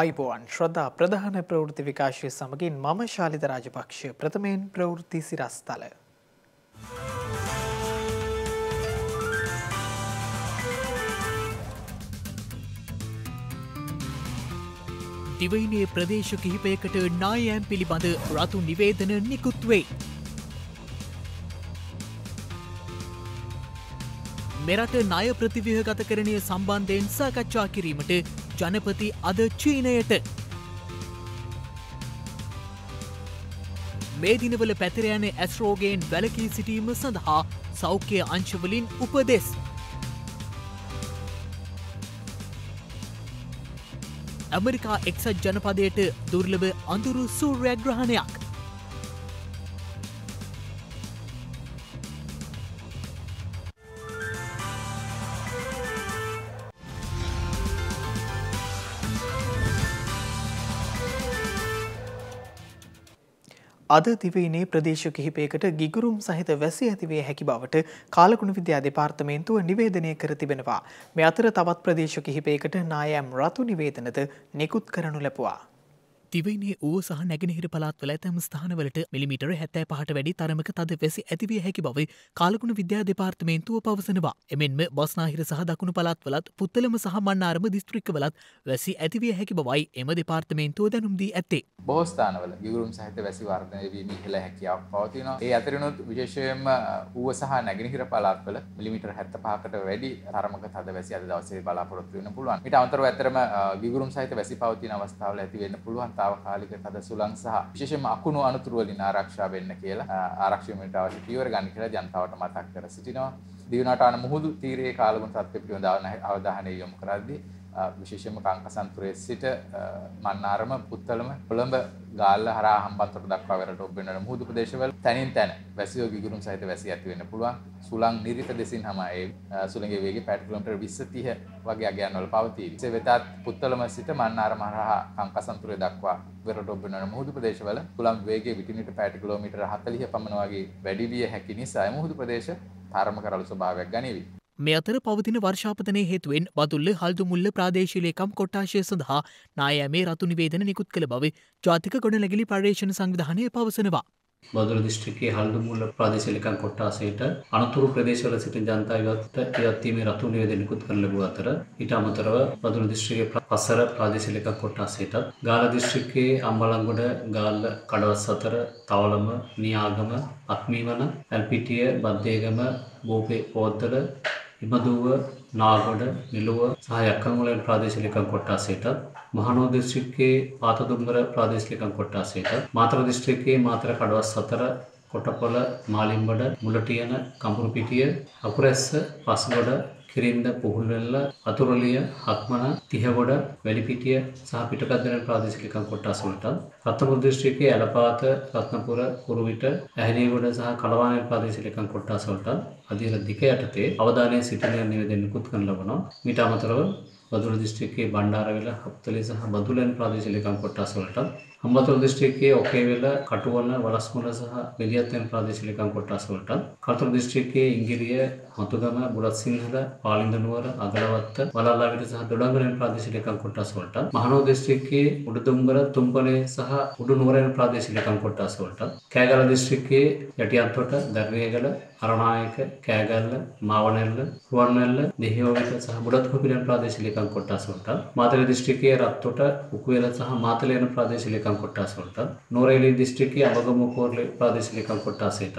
අයිබෝවන් ශ්‍රද්ධා ප්‍රධාන ප්‍රවෘති විකාශය සමගින් මම ශාලිත රාජපක්ෂ ප්‍රථමයෙන් ප්‍රවෘත්ති සිරස්ථල. දිවයිනේ ප්‍රදේශ කිහිපයකට නායෑම් පිළිබඳ රතු නිවේදන නිකුත්වේ. මෙරට ණය ප්‍රතිවිහගත කරණය සම්බන්ධයෙන් සාකච්ඡා කිරීමට ජනපති අද චීනයට. මේ දිනවල පැතරයන ඇස්රෝගයෙන් වැලකී සිටීම සඳහා සෞඛ්‍ය අංශවලින් උපදෙස්. ඇමරිකා එක්සත් ජනපදයට දුර්ලභ අඳුරු සූර්යග්‍රහණයක්. අද දිවයිනේ ප්‍රදේශ කිහිපයකට ගිගුරුම් සහිත වැසි ඇතිවේ හැකි බවට කාලකුණ විද්‍යා දෙපාර්තමේන්තුව නිවේදනය කර තිබෙනවා. මේ අතර තවත් ප්‍රදේශ කිහිපයකට නායම් රතු නිවේදනද නිකුත් කරනු ලැබුවා. තිවයිනේ වූ සහ නැගෙනහිර පලාත්වල ඇතැම ස්ථානවලට මිමිට හැත්තෑ පහට වැඩි තරමක තද වැසි ඇතිවිය හැකි බව කාලකුණ විද්‍යා දෙපාර්තමේන්තුව පවසනවා. එමෙන්ම බස්නාහිර සහ දකුණු පලාත්වලත් පුත්තලම සහ මන්නාරම දිස්ත්‍රික්කවලත් වැසි ඇතිවිය හැකි බවයි එම දෙපාර්තමේන්තුව දැනුම්දී ඇත්තේ. බෝස්ථානවල ගිවරුම් සහිත වැසි වර්ධයවීම ඉහළ හැකියාව පවතින. ඒ අතරනුත් විශේෂයෙන්ම ඌව සහ නැගෙනහිර පලාත්වල මිමිට හැත්ත පහකට වැඩි තරමක තද වැසි අද දවසේ බලාපොරොත්තු වෙන පුළුවන්. ඊට අමතරව ඇතරම ගිවරුම් සහිත වැසි පවතින අවස්ථාවල ඇති වෙන්න පුළුවන්. తాවකාලික තද සුළං සහ විශේෂයෙන්ම අකුණු අනතුරු වලින් ආරක්ෂා වෙන්න කියලා ආරක්ෂාවට අවශ්‍ය පියවර ගන්න කියලා ජනතාවට මතක් කර සිටිනවා. දිවනාටාන මුහුදු තීරයේ කාලගුණ තත්ත්වය පිළිබඳව අවධානය යොමු කරද්දී විශේෂම කාංකසන්තුරේ සිට මන්නාරම පුත්තලම කොළඹ ගාල්ල හරහා හම්බන්තොට දක්වා වෙරට ඔබෙන මුහුදු ප්‍රදේශවල තනින් තැන වැසියෝ ගිගුරුම් සහිත වැසි ඇති වෙන්න පුළුවන්. සුළං නිරිත දෙසින් තමයි සුළඟේ වේගය පැයට කිලෝමීටර් 20 30 වගේ අගයන්වල පවතී. ඒ වෙතත් පුත්තලම සිට මන්නාරම හරහා කාංකසන්තුරේ දක්වා වෙරට ඔබෙන මුහුදු ප්‍රදේශවල සුළං වේගය විටිනට පැයට කිලෝමීටර් 40 පමණ වගේ වැඩි විය හැකි නිසා මුහුදු ප්‍රදේශ තරමක රළු ස්වභාවයක් ගනිවි. මේ අතර පවතින වර්ෂාපතනය හේතුවෙන් වතුල්ල හල්දුමුල්ල ප්‍රාදේශීලයකම් කොට්ටාශය සඳහා නායෑමේ රතු නිවේදන නිකුත් කළ බව ජාතික ගොඩනැගිලි පර්ේෂණ සංවිධානය පවසනවා. බදුර දිස්ත්‍රික්කයේ හල්ඩුමුල්ල ප්‍රාදේශලිකන් කොට්ටාසයට අනතුරු ප්‍රදේශවල සිටින ජනතාවට ඉවත්වීමේ රතු නිවේදන නිකුත් කරන ලැබුව අතර ඊට අමතරව බදුර දිස්ත්‍රික්කයේ පසර ප්‍රාදේශලිකන් කොට්ටාසයට ගාල්ල දිස්ත්‍රික්කයේ අම්බලන්ගොඩ ගාල්ල කඩවස් අතර තවලම නියාගම අත්මීවන ඇල්පිටිය බද්දේගම බෝපේ පෝද්දල ඉබදුව නාගොඩ නිලුව සහ යක්කන්වලයන් ප්‍රාදේශලිකම් කොට්ටාසයට මහනුව දිස්ත්‍රික්කයේ පාතදුම්බර ප්‍රාදේශලිකම් කොට්ටාසයට මාතර දිස්ත්‍රික්කයේ මාතර කඩවස් සතර කොටපොළ මාලිම්බඩ මුලටියන කඹුරුපිටිය අකුරැස්ස පස්ගොඩ කිරින්ද පුහුල්වෙල්ල අතුරුලිය හක්මන තිහගොඩ වැලිපිටිය සහ පිටකදරන ප්‍රාදේශිකම් කොටස් වලට රත්නපුර දිස්ත්‍රික්කයේ ඇලපාත රත්නපුර කුරුවිට ඇහැරියගොඩ සහ කලවානේ ප්‍රාදේශිකම් කොටස් වලට අධිර දික යටතේ අවධානය සිටින නිවැරදි නිකුත් කරන ලබනවා ඊට අමතරව බදුර දිස්ත්‍රික්කයේ බණ්ඩාරවෙල හප්තලේ සහ බදුලන් ප්‍රාදේශීය ලේකම් කොට්ටාස වලට අම්බතුර දිස්ත්‍රික්කයේ ඔකේවෙල කටුවල වලස්මුල සහ වෙලියතෙන් ප්‍රාදේශීය ලේකම් කොට්ටාස වලට කලතුරු දිස්ත්‍රික්කයේ ඉංගිරිය හතුගම බුලත්සිංහල පාලින්දනුවර අගලවත්ත වලල්ලාවිට සහ දොඩංගරෙන් ප්‍රාදේශීය ලේකම් කොට්ටාස වලට මහනුවර දිස්ත්‍රික්කයේ උඩුදුම්බර තුම්බලේ සහ උඩුනුවරෙන් ප්‍රාදේශීය ලේකම් කොට්ටාස වලට කෑගල දිස්ත්‍රික්කයේ යටිඅත්වට දර්වේගල අරණායක, කෑගල්ල, මාවනැල්ල, රුවන්වැල්ල, දෙහිවගත සහ බුලත් කුපිලන් ප්‍රාදේශ ලේකම් කොට්ටාස වලට, මාතලේ දිස්ත්‍රික්කයේ රත්තොට, උකුවේල සහ මාතලේ යන ප්‍රාදේශ ලේකම් කොට්ටාස වලට, නෝරේලි දිස්ත්‍රික්කයේ අබගමුකෝර ප්‍රාදේශ ලේකම් කොට්ටාසයට,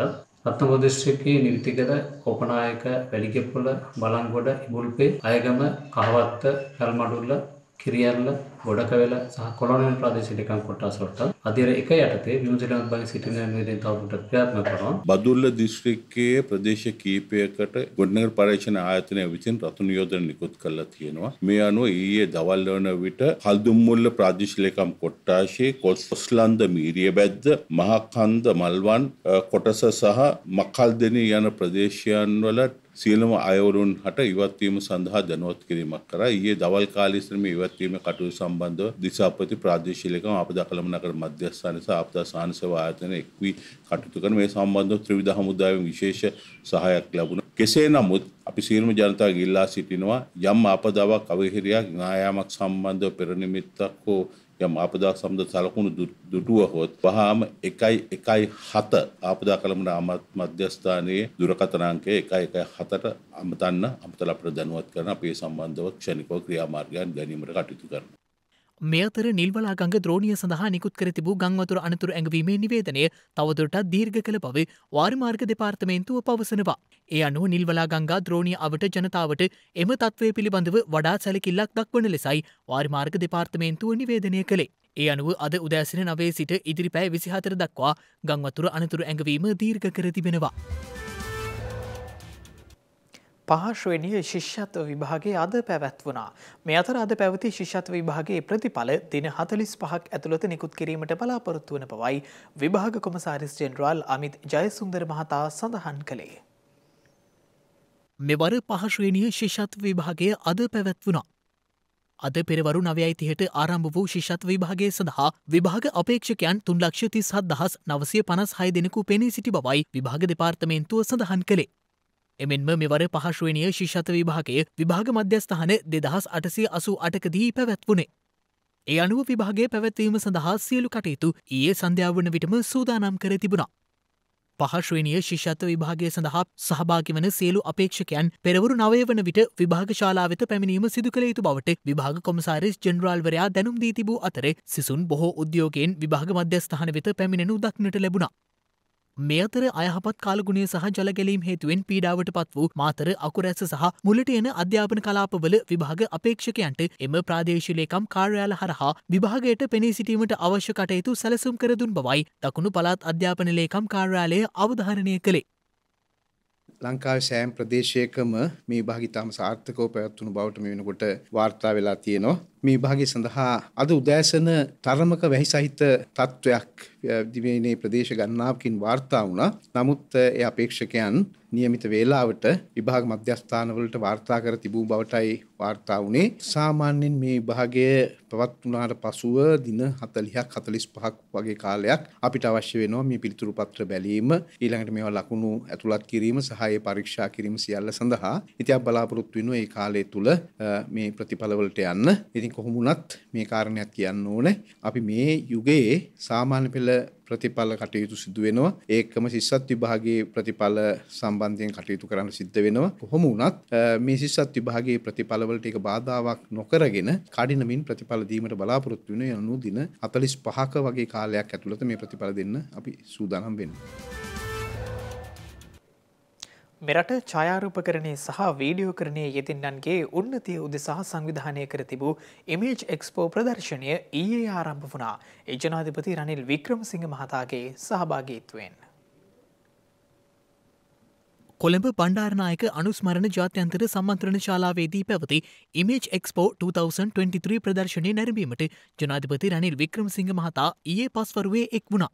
රත්නපුර දිස්ත්‍රික්කයේ නිවිතිගල, කොපනායක, වැලිගැපොළ, බලන්ගොඩ, ඉබුල්පේ, අයගම, කහවත්ත, කල්මඩුල්ල, කිරියල්ල ගොඩකවෙල සහ කොළොනල් ප්‍රදේශයට එකම් කොටස් වලට අධිර එක යටතේ විමසලිමත් බව සිටින නිලයෙන් තවදුරටත් ක්‍රියාත්මක කරනවා. බදුල්ල දිස්ත්‍රික්කයේ ප්‍රදේශ කීපයකට ගොඩනගර පරීක්ෂණ ආයතනය විසින් රතු නියෝජන නිකුත් කරලා තියෙනවා. මේ අනුව ඊයේ දවල් වන විට කල්දුම්මුල්ල ප්‍රාදේශීය ලේකම් කොට්ටාෂයේ කොස්ලන්ද මීරියබැද්ද මහකන්ද මල්වන් කොටස සහ මකල්දෙනි යන ප්‍රදේශයන් වල සියලුම අයවරුන් හට ඉවත්වීම සඳහා දැනුවත් කිරීමක් කරා. ඊයේ දවල් කාලයේ ඉස්සර මේ ඉවත්වීමේ කටයුතු සම්බන්ධව දිසාපති ප්‍රාදේශීලකම ආපදා කළමනාකර මධ්‍යස්ථාන සහ ආපදා සාහන සේවා ආයතන එක්වී කටයුතු කරන මේ සම්බන්ධව ත්‍රිවිධ හමුදාවෙන් විශේෂ සහායක් ලැබුණා. කෙසේ නමුත් අපි සියලුම ජනතාව ගිල්ලා සිටිනවා යම් ආපදාවක් අවහිරයක් නායාමක් සම්බන්ධව පෙර නිමිත්තක් හෝ යම් ආපදා සම්බන්ධ සලකුණු දුටුව හොත් වහාම 1.17 ආපදා කළමනා මධ්‍යස්ථානයේ දුරකථන අංකය 1.17ට අමතන්න අමතලා අපට දැනුවත් කරන අපේ සම්බන්ධව ක්ෂණිකව ක්‍රියාමාර්ගයන් ගැනීමට කටයුතු කරනවා මෙතර නිල්වලා ගංග ද්‍රෝණිය සඳහා නිකුත් කර තිබූ ගංවතුර අනතුර ඇඟවීමේ නිවේදනය තවදුරටත් දීර්ඝ කළ බව වාරිමාර්ග දෙපාර්තමේන්තුව පවසනවා. ඒ අනුව නිල්වලා ගංගා ද්‍රෝණිය අවට ජනතාවට එම තත්ත්වය පිළිබඳව වඩා සැලකිල්ලක් දක්වන ලෙසයි වාරිමාර්ග දෙපාර්තමේන්තුව නිවේදනය කළේ. ඒ අනුව අද උදෑසන නවේ සිට ඉදිරිපෑ විසිහතර දක්වා ගංවතුර අනතුර ඇඟවීම දීර්ඝ කර තිබෙනවා. පහශ්වනිය ශිෂ්‍යත්ව විභාගේ අද පැවැත්වනා. මේ අතර අද පැවති ශිෂ්‍යත්ව විභාගේ ප්‍රතිඵල දින හතලිස් පහක් ඇතුළත නිකුත් කිරීමට බලාපොරොත්තු වන පවයි විභාග කොමසාරිස් ජෙනරාල් අමිත් ජයසුන්දර මහතා සඳහන් කළේ. මෙවර පහශ්වනිය ශිෂත්ව විභාගේ අද පැවැත්වනා. අද පෙරවරු නවයිතිහට ආරම්භ වූ ශිෂත් විභාගේ සඳහා විභාග අපේක්ෂකයන් තුන් ලක්ෂ තිස්හත් දහස් නවසය පනස් හය දෙනකු පෙනී සිටි බවයි විභාග දෙපාර්තමේන්තුව සඳහන් කළේ. එමෙන්ම මෙවර පහශ්ුවනිය ශිෂත විභාගේ විභාග මධ්‍යස්ථාන දෙදහස් අටසේ අසු අටකදී පැවැත්වුණේ. ඒ අනුව විභාගේ පැවැත්වීම සඳහා සියලු කටයුතු ඒ සන්ධ්‍යාවන විටම සූදානම් කර තිබුණා. පහශ්වනිය ශිෂත්ව විභාගය සඳහා සහභාගි වන සියලු අපේක්ෂකයන් පෙරවරු නවය වන විට විභාගශාලා වෙත පැමිණීම සිදු කළ යුතු බවට විභාග කොමසාරිස් ජෙනරාල්වරයා දැනුම් දී තිබූ අතර සිසුන් බොහෝ උද්‍යෝගයෙන් විභාග මධ්‍යස්ථාන වෙත පැමිණෙනු දක්නට ලැබුණා. මේ අතර අයහපත් කාලගුණේ සහ ජලගැලීම් හේතුවෙන් පීඩාවට පත් වූ මාතර අකුරැස සහ මුලට එන අධ්‍යාපන කලාපවල විභාග අපේක්ෂකයන්ට එම ප්‍රාදේශලේකම් කාර්යාල හරහා විභාගයට පෙනී සිටීමට අවශ්‍ය කටයුතු සැලසුම් කරදුන් බවයි දකුණු පළාත් අධ්‍යාපන ලේකම් කාර්යාලය අවධාරණය කළේ. ලංකාව සෑම් ප්‍රදේශයකම මේ භාගිතාම සාර්ථකව පැවැත්වුණු බවට මේ වෙනකොට වාර්තා වෙලා තියෙනවා. මේ භාගය සඳහා අද උදෑසන තරමක වැහි සහිත තත්ත්වයක් දිවයිනේ ප්‍රදේශ ගණනාවකින් වාර්තා වුණා. නමුත් ඒ අපේක්ෂකයන් නියමිත වේලාවට විභාග මධ්‍යස්ථානවලට වාර්තා කර තිබූ බවටයි වාර්තා වුණේ. සාමාන්‍යයෙන් මේ විභාගය පවත්වනාට පසුව දින 40ක් 45ක් වගේ කාලයක් අපිට අවශ්‍ය වෙනවා මේ පිළිතුරු පත්‍ර බැලීම, ඊළඟට මේවා ලකුණු ඇතුළත් කිරීම සහ ඒ පරීක්ෂා කිරීම සියල්ල සඳහා. ඉතින් අප බලාපොරොත්තු වෙනවා මේ කාලය තුල මේ ප්‍රතිඵලවලට යන්න. ඉතින් කොහොම වුණත් මේ කාරණයක් කියන්න ඕනේ. අපි මේ යුගයේ සාමාන්‍ය පෙළ පෙළ ප්‍රතිඵල කටයුතු සිදු වෙනවා ඒකම සිස්සත් විභාගයේ ප්‍රතිඵල සම්බන්ධයෙන් කටයුතු කරන්න සිද්ධ වෙනවා කොහොම වුණත් මේ සිස්සත් විභාගයේ ප්‍රතිඵලවලට ඒක බාධාවක් නොකරගෙන කඩිනමින් ප්‍රතිඵල දීමට බලාපොරොත්තු වෙන යනු දින 45ක වගේ කාලයක් ඇතුළත මේ ප්‍රතිඵල දෙන්න අපි සූදානම් වෙනවා මෙරට ඡායාරූපකරණය සහ වීඩියෝ කරණය යෙතින්නන්ගේ උන්නතිය උදෙසා සංවිධානය කර තිබූ ඉමේජ් එක්ස්පෝ ප්‍රදර්ශනය ඊයේ ආරම්භ වුණා ඒ ජනාධිපති රනිල් වික්‍රමසිංහ මහතාගේ සහභාගීත්වයෙන්. කොළඹ බණ්ඩාරනායක අනුස්මරණ ජාත්‍යන්තර සම්මන්ත්‍රණ ශාලාවේදී පැවති ඉමේජ් එක්ස්පෝ 2023 ප්‍රදර්ශනය නැරඹීමට ජනාධිපති රනිල් වික්‍රමසිංහ මහතා ඊයේ පස්වරුවේ එක් වුණා.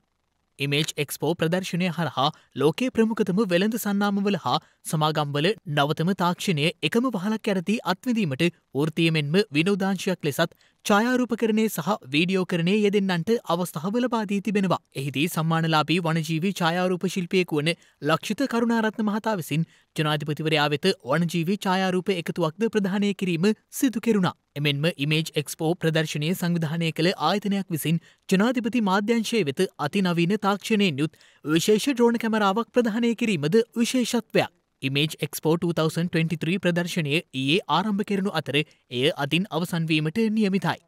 ඉමේජ් එක්ස්පෝ ප්‍රදර්ශනය හරහා ලෝකේ ප්‍රමුඛතම වෙළඳ සන්නාමවල හා සමාගම්වල නවතම තාක්ෂණය එකම වහලක් ඇරති අත්විඳීමට ෘතියමෙන්ම විනෝදාංශයක් ලෙසත් ඡායාරූපකරණය සහ වීඩියෝ කරණය යෙදෙන්න්නන්ට අවස්ථාව ලබාදී තිබෙනවා. එහිදී සම්මානලාබී වනජීවී ඡායාරූප ශිල්පියෙකු වන ලක්ෂිත කරුණාරත්න මහතා විසින් ජනාධිපතිවරයා වෙත වනජීවී ඡායාරූප එකතුවක්ද ප්‍රධානය කිරීම සිදු කෙරුණා. එමෙන්ම ඉමේජ් එක්ස්පෝ ප්‍රදර්ශනය සංවිධානය කළ ආයතනයක් විසින් ජනාධිපති මාධ්‍යංශය වෙත අතිනවීන තාක්ෂණයෙන් යුත් විශේෂ ඩ්‍රෝණ කැමරාවක් ප්‍රධානය කිරීමද විශේෂත්වයක්. ඉමේජ් එක්ස්පෝ 2023 ප්‍රදර්ශනය ඊයේ ආරම්භ කරනු අතර එය අතින් අවසන්වීමට නියමිතයි.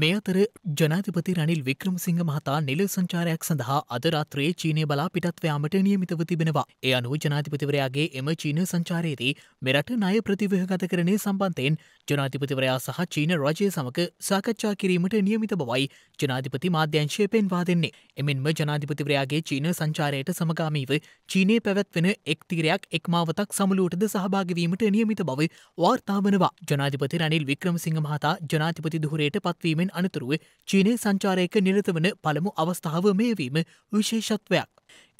මේ අතර ජනාධිපති රනිල් වික්‍රමසිංහ මහතා නිල සංචාරයක් සඳහා අදරාත්‍රයේ චීනය බලා පිටත්වයාමට නියමිතව තිබෙනවා. ඒ අනුව ජනාධිපතිවරයාගේ එම චීන සංචාරයේදී මෙරට ණය ප්‍රතිවහගත කරණය සම්බන්ධයෙන් ජනාධිපතිවරයා සහ චීන රජය සමඟ සාකච්ඡා කිරීමට නියමිත බවයි ජනාධිපති මාධ්‍යංශය පෙන්වා දෙන්නේ. එමෙන්ම ජනාධිපතිවරයාගේ චීන සංචාරයට සමගාමීව චීනය පැවැත්වෙන එක්තිරයක් එක්මාවතක් සමුළුවටද සහභාගවීමට නියමිත බව වාර්තාාවනවා. ජනාධිපති රනිල් වික්‍රමසිංහ මහතා ජනාධිපති දුහරයට පත්වීමෙන් අනතුරුව චීනය සංචාරයක නිරත වන පළමු අවස්ථාව මේවීම විශේෂත්වයක්.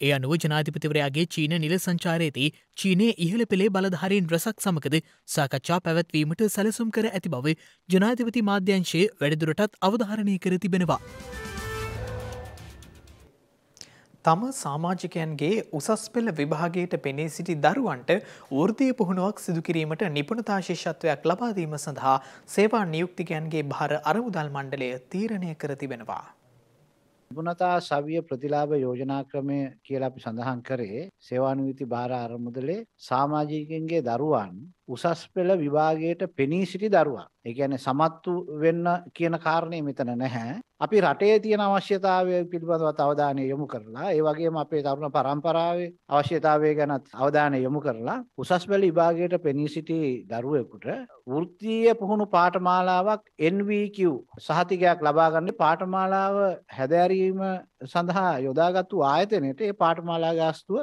ඒ අනුව ජනාධිපතිවරයාගේ චීන නිල සංචාරයේදී චීනය ඉහළ පෙළේ බලධාරීන් රැසක් සමකද සාකච්ඡා පැවැත්වීමට සැලසුම් කර ඇති බව ජනාධිපති මාධ්‍යංශයේ වැඩදුරටත් අවධාරණය කර තිබෙනවා. තම සාමාජිකයන්ගේ උසස් පෙළ විභාගයට පෙනී සිටි දරුවන්ට වෘතිය පුහුණුවක් සිදුකිරීමට නිපුණතාශේෂත්වයක් ලබාදීම සඳහා සේවා නියුක්තිකයන්ගේ භාර අරමුදල් මණ්ඩලය තීරණය කර තිබෙනවා. නිපුණතා සවිය ප්‍රතිලාභ යෝජනා ක්‍රමය කියලා අපි සඳහන් කරේ සේවානුවීති භාර අරමුදලේ සාමාජිකයන්ගේ දරුවන් උසස් පෙළ විභාගයට පෙනී සිටි දරුවා. ඒ කියන්නේ සමත්තු වෙන්න කියන කාරණේ මෙතන නැහැ. අපි රටේ තියෙන අවශ්‍යතාවය පිළිබඳව අවධානය යොමු කරලා ඒ වගේම අපේ තරුණ පරම්පරාවේ අවශ්‍යතාවය ගැනත් අවධානය යොමු කරලා උසස් පෙළ විභාගයට පෙනී සිටි දරුවෙකුට වෘත්තීය පුහුණු පාඨමාලාවක් NVQ සහතිකයක් ලබා ගන්න පාඨමාලාව හැදෑරීම සඳහා යොදාගත්තු ආයතනයේ ඒ පාඨමාලා ගාස්තුව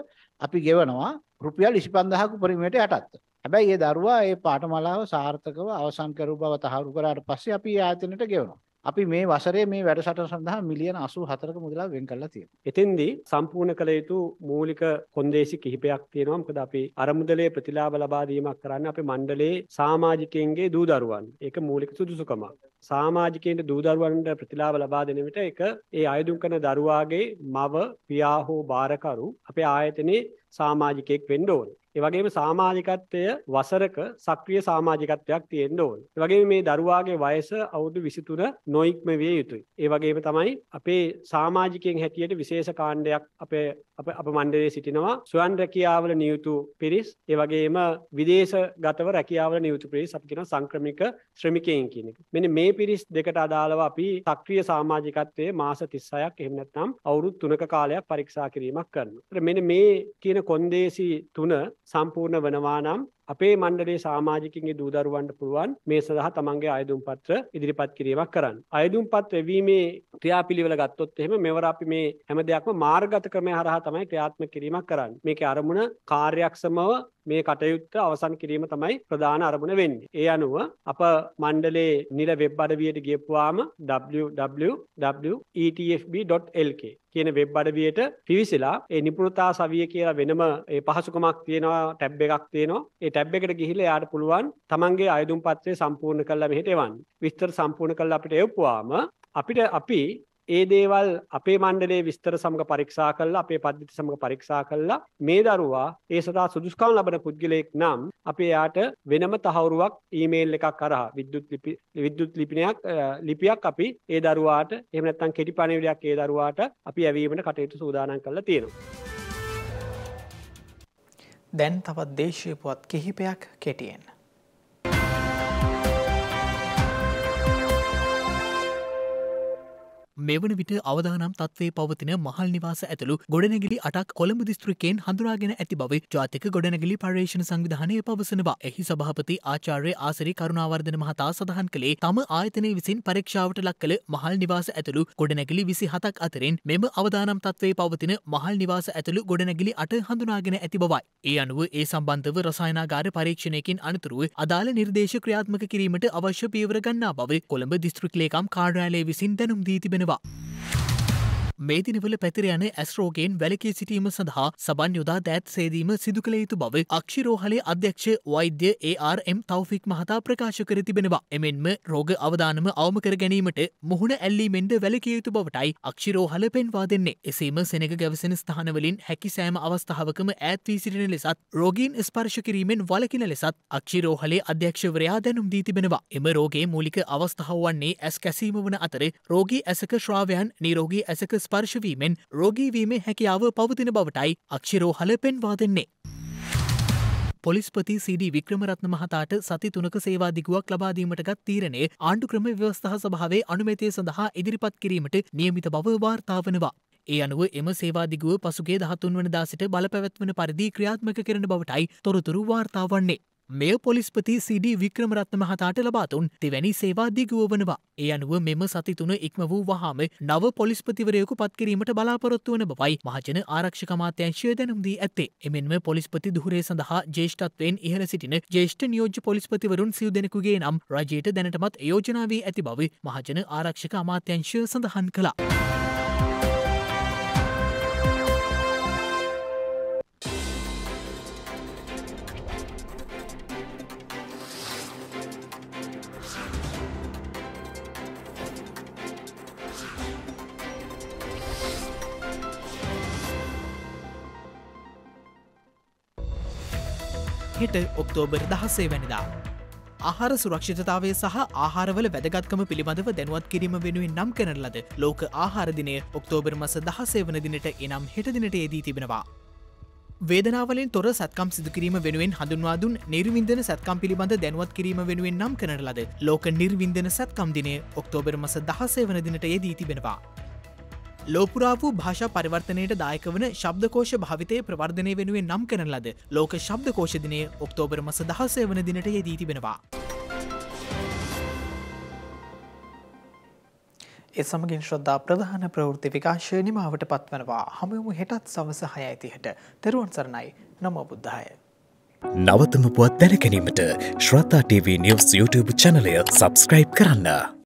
අපි ගෙවනවා රුපියල් 25000ක පරිමාණයට යටත්. හැබැයි ඒ දරුවා ඒ පාඨමාලාව සාර්ථකව අවසන් කරු බව තහවුරු කරාට පස්සේ අපි ආයතනයට ගෙවනවා. අපි මේ වසරේ මේ වැඩසටහන සඳහා මිලියන 84ක මුදලක් වෙන් කරලා තියෙනවා. එතෙන්දී සම්පූර්ණ කළ යුතු මූලික කොන්දේසි කිහිපයක් තියෙනවා. මොකද අපි අරමුදලේ ප්‍රතිලාභ ලබා දීමක් කරන්න අපේ මණ්ඩලයේ සමාජිකයන්ගේ දූ දරුවන්. ඒක මූලික සුදුසුකමක්. සමාජිකයන්ට දූ දරුවන්ට ප්‍රතිලාභ ලබා දෙන විට ඒක ඒ අයදුම් කරන දරුවාගේ මව, පියා හෝ බාරකරු අපේ ආයතනයේ සමාජිකයෙක් වෙන්න ඕනේ. ඒ වගේම සමාජිකත්වය වසරක සක්‍රිය සමාජිකත්වයක් තියෙන්න ඕන. ඒ වගේම මේ දරුවාගේ වයස අවුරුදු 23 නොඉක්ම විය යුතුයි. ඒ වගේම තමයි අපේ සමාජිකයන් හැටියට විශේෂ කාණ්ඩයක් අපේ අප අප මණ්ඩලයේ සිටිනවා. ස්වයං රැකියාවල නියුතු පිරිස්, ඒ වගේම විදේශගතව රැකියාවල නියුතු පිරිස් අපි කියනවා සංක්‍රමික ශ්‍රමිකයන් කියන එක. මෙන්න මේ පිරිස් දෙකට අදාළව අපි සක්‍රිය සමාජිකත්වයේ මාස 36ක් එහෙම නැත්නම් අවුරුදු 3ක කාලයක් පරීක්ෂා කිරීමක් කරනවා. මෙන්න මේ කියන කොන්දේසි තුන සම්පූර්ණ වනවා නම් අපේ මණ්ඩලේ සාමාජිකින්ගේ දූදරුවන්ට පුළුවන් මේ සඳහා තමන්ගේ අයදුම් පත්‍ර ඉදිරිපත් කිරීමක් කරන්න. අයදුම් පත් වෙවීමේ ක්‍රියාපිළිවෙල ගත්තොත් එහෙම මෙවර අපි මේ හැම දෙයක්ම මාර්ගත ක්‍රමය හරහා තමයි ක්‍රියාත්මක කිරීමක් කරන්න. මේකේ අරමුණ කාර්යක්ෂමව මේ කටයුත්ත අවසන් කිරීම තමයි ප්‍රධාන අරමුණ වෙන්නේ. ඒ අනුව අප මණ්ඩලේ නිල වෙබ් අඩවියට ගියපුවාම www.etfb.lk කියන වෙබ් අඩවියට පිවිසලා ඒ නිපුණතා සවිය කියලා වෙනම ඒ පහසුකමක් තියෙනවා ටැබ් එකක් තියෙනවා. ඒ ටැබ් එකට ගිහිල්ලා යාට පුළුවන් තමන්ගේ අයදුම් පත්‍රය සම්පූර්ණ කරලා මෙහෙට එවන්න. විස්තර සම්පූර්ණ කරලා අපිට එවපුවාම අපිට අපි ඒ දේවල් අපේ මණ්ඩලේ විස්තර සමග පරීක්ෂා කරලා අපේ පද්ධති සමග පරීක්ෂා කරලා මේ දරුවා ඒ සඳහා සුදුසුකම් ලබන පුද්ගලයෙක් නම් අපි එයාට වෙනම තහවුරුවක් ඊමේල් එකක් කරහා විද්‍යුත් ලිපි විද්‍යුත් ලිපිනයක් ලිපියක් අපි ඒ දරුවාට එහෙම නැත්නම් කෙටි පණිවිඩයක් ඒ දරුවාට අපි ඇවීමට කටයුතු සූදානම් කරලා තියෙනවා දැන් තවත් දේශය පුවත් කිහිපයක් කෙටියෙන්. මෙවන විට අවදානම් තත්වේ පවතින මහල් නිවාස ඇතුළු ගොඩනැගිලි අටක් කොළඹ දිස්ත්‍රිකයෙන් හඳුනාගෙන ඇති බව ජාතික ගොඩනැගිලි පර්යේෂණ සංවිධානය පවසනවා. එහි සභාපති ආචාර්ය ආසරි කරුණාවර්ධන මහතා සඳහන් කළේ තම ආයතනය විසින් පරීක්ෂාවට ලක් කළ මහල් නිවාස ඇතුළු ගොඩනැගිලි විසි හතක් අතරින් මෙම අවදානම් තත්වේ පවතින මහල් නිවාස ඇතුළු ගොඩනැගිලි අට හඳුනාගෙන ඇති බවයි. ඒ අනුව ඒ සම්බන්ධව රසායනාගාර පරීක්ෂණයකින් අනතුරුව අදාළ නිර්දේශ ක්‍රියාත්මක කිරීමට අවශ්‍ය පියවර ගන්නා බව කොළඹ දිස්ත්‍රික් ලේකම් කාර්යාලය විසින් දැනුම් දී තිබෙනවා. ば මේ දිනවල පැතිරයන ඇස්රෝගෙන් වැලකේ සිටීම සඳහා සබන් යොදා දෑත් සේදීම සිදු කළ යුතු බව අක්ෂිරෝහලේ අධ්‍යක්ෂ වෛද්‍ය ARM තවෆික් මහතා ප්‍රකාශ කර තිබෙනවා. එමෙන්ම රෝග අවදානම අවම කර ගැනීමට මුහුණ ඇල්ලීමෙන්ද වැලකිය යුතු බවටයි අක්ෂිරෝහල පෙන්වා දෙන්නේ. එසේම සෙනක ගැවසෙන ස්ථානවලින් හැකි සෑම අවස්ථාවකම ඈත්වී සිටින ලෙසත් රෝගීන් ස්පර්ශ කිරීමෙන් වලකින ලෙසත් අක්ෂිරෝහලේ අධ්‍යක්ෂවරයා දැනුම් දී තිබෙනවා. එම රෝගේ මූලික අවස්ථාව වන්නේ ඇස් කැසීම වන අතර රෝගී ඇසක ශ්‍රාවයන් නිරෝගී ඇසක ස්පර්ශවීමෙන් රෝගීවීමේ හැකියාව පවතින බවටයි අක්ෂිරෝහල පෙන්වා දෙන්නේ. පොලිස්පති CD වික්‍රමරත්න මහතාට සති තුනක සේවාදිගුවක් ලබාදීමටගත් තීරණේ ආණ්ඩු ක්‍රම ව්‍යවස්ථා සභාවේ අනුමැතිය සඳහා ඉදිරිපත් කිරීමට නියමිත බව වාර්තාාවනවා. ඒ අනුව එම සේවාදිගුව පසුගේ දහතුන් වනදා සිට බලපැවැත්වන පරිදි ක්‍රියාත්මක කරන බවටයි තොරතුරු වාර්තා වන්නේ. මෙය පොලිස්පති සිඩි වික්‍රමරත්න මහතාට ලබාතුන් තෙවැනි සේවා දිගුව වනවා. ඒ අනුව මෙම සතිතුන ඉක්ම වූ වහාම නව පොලිස්පතිවරයකු පත්කිරීමට බලාපොරොත්තු වන බවයි මහජන ආරක්ෂකමාත්‍යංශය දැනුම්දී ඇත්තේ. එමෙන්ම පොලිස්පති දුහරේ සඳහා ජේෂ්ඨත්වයෙන් ඉහළ සිටින ජේෂ්ඨ නියෝජ්‍ය පොලිස්පතිවරුන් සිව් දෙනෙකුගේ නම් රජයට දැනටමත් යෝජනාවී ඇති බව මහජන ආරක්ෂක අමාත්‍යංශය සඳහන් කළා. හෙට ඔක්තෝබර් දහසේ වැනිදා. ආහාර සුරක්ෂිතතාවය සහ ආහාරවල වැදගත්කම පිළිබඳව දැනුවත් කිරීම වෙනුවෙන් නම් කරලද ලෝක ආහාරදිනය ඔක්තෝබර් මස දහසේ වන දිනට එනම් හෙටදිනට ඒදී තිබෙනවා. වේදනාවලින් තොර සත්කම් සිදුකිරීම වෙනුවෙන් හඳුන්වාදුන් නිර්වින්දන සත්කම් පිළිබඳ දැනුවත් කිරීම වෙනුවෙන් නම් කරලද ලෝක නිර්වින්දන සත්කම් දිනය ඔක්තෝබර් මස දහසේ වන දිනට ඒදී තිබෙනවා. ලෝපුරා වූ භාෂා පරිවර්තනයට දායක වන ශබ්දකෝෂ භාවිතය ප්‍රවර්ධනය වෙනුවෙන් නම් කරන ලද ලෝක ශබ්දකෝෂදිනය ඔක්තෝබර මස දහසය වන දිනට යෙදී තිබෙනවා. ඒ සමගින් ශ්‍රද්ධා ප්‍රධාන ප්‍රවෘත්ති විකාශය නිමාවට පත්වනවා හමුවමු හෙටත් සවස හයඇතිහට තෙරුවන් සරණයි නම බුද්ධාය. නවතම පුවත් දැනකැනීමට ශ්‍රතා TV නිවස් YouTube චනලය සබස්ක්‍රයිබ් කරන්න.